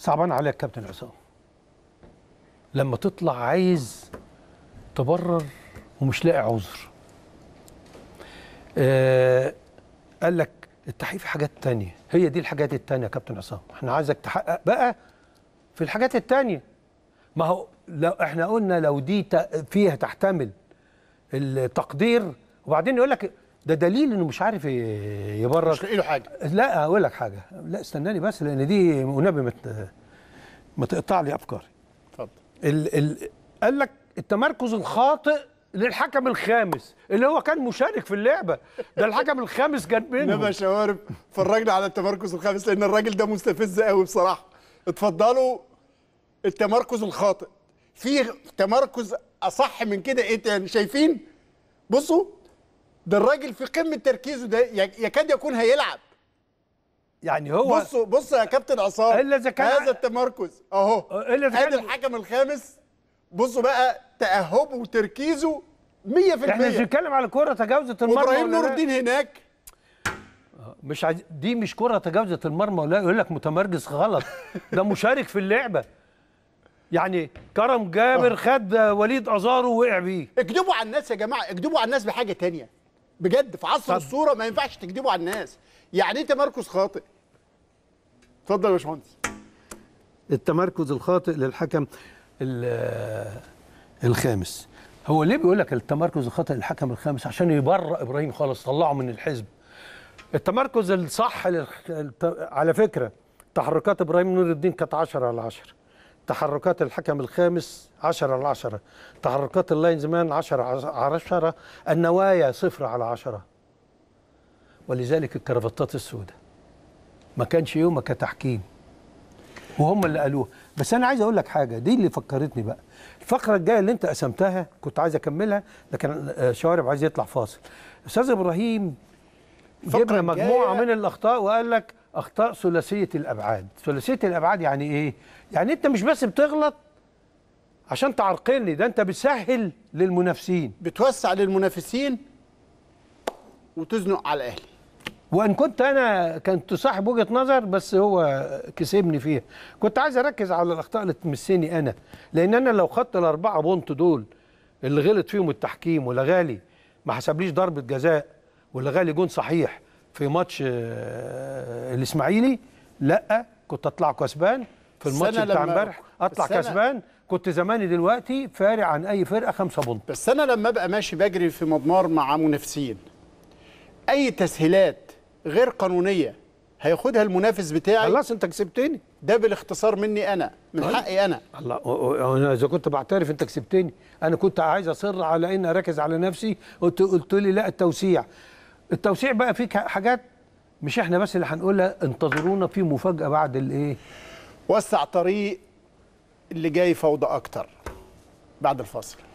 صعبان عليك كابتن عصام لما تطلع عايز تبرر ومش لاقي عذر آه قال لك التحقيق في حاجات تانية هي دي الحاجات التانية يا كابتن عصام احنا عايزك تحقق بقى في الحاجات التانية ما هو لو احنا قلنا لو دي فيها تحتمل التقدير وبعدين يقول لك ده دليل انه مش عارف يبرر مش لاقي له حاجه لا اقول لك حاجه لا استناني بس لان دي منبهه ما تقطع لي افكاري اتفضل ال ال قال لك التمركز الخاطئ للحكم الخامس اللي هو كان مشارك في اللعبه ده الحكم الخامس جاب منه نبا شوارب فرجنا على التمركز الخامس لان الراجل ده مستفز قوي بصراحه اتفضلوا التمركز الخاطئ في تمركز اصح من كده ايه تاني شايفين بصوا ده الراجل في قمه تركيزه ده يكاد يكون هيلعب يعني هو بصوا بصوا يا كابتن عصام الا اذا كان هذا التمركز اهو الا اذا كان الحكم الخامس بصوا بقى تاهبه وتركيزه 100% احنا مش بنتكلم على كره تجاوزت المرمى ابراهيم نور الدين هناك مش عايز دي مش كره تجاوزت المرمى ولا يقول لك متمركز غلط ده مشارك في اللعبه يعني كرم جابر آه. خد وليد ازارو وقع بيه اكدبوا على الناس يا جماعه اكدبوا على الناس بحاجه ثانيه بجد في عصر طب. الصوره ما ينفعش تكذبوا على الناس يعني ايه تمركز خاطئ اتفضل يا باشمهندس التمركز الخاطئ للحكم الخامس هو ليه بيقول لك التمركز الخاطئ للحكم الخامس عشان يبرئ ابراهيم خالص طلعه من الحزب التمركز الصح على فكره تحركات ابراهيم نور الدين كانت 10 على 10 تحركات الحكم الخامس 10 على 10 تحركات اللاينز مان 10 على 10 النوايا صفر على 10 ولذلك الكرافتات السوداء ما كانش يومك كتحكيم وهم اللي قالوها بس انا عايز اقول لك حاجه دي اللي فكرتني بقى الفقره الجايه اللي انت قسمتها كنت عايز اكملها لكن آه، شوارب عايز يطلع فاصل استاذ ابراهيم جبنا مجموعه من الاخطاء وقال لك اخطاء ثلاثيه الابعاد ثلاثيه الابعاد يعني ايه يعني انت مش بس بتغلط عشان تعرقلني ده انت بتسهل للمنافسين بتوسع للمنافسين وتزنق على الاهلي وان كنت انا كنت صاحب وجهه نظر بس هو كسبني فيها كنت عايز اركز على الاخطاء اللي تمسني انا لان انا لو خدت الاربعه بونت دول اللي غلط فيهم التحكيم ولا غالي ما حسبليش ضربه جزاء ولا غالي جون صحيح في ماتش آه، الاسماعيلي لا كنت اطلع كسبان في الماتش بتاع امبارح اطلع كسبان كنت زماني دلوقتي فارق عن اي فرقه خمسة بونت بس انا لما ابقى ماشي بجري في مضمار مع منافسين اي تسهيلات غير قانونيه هياخدها المنافس بتاعي خلاص انت كسبتني ده بالاختصار مني انا من طيب. حقي انا الله انا اذا كنت بعترف انت كسبتني انا كنت عايز اصر على ان اركز على نفسي قلت قلت لي لا التوسيع التوسيع بقى فيه حاجات مش احنا بس اللي هنقولها انتظرونا في مفاجاه بعد الايه وسع طريق اللي جاي فوضى اكتر بعد الفاصل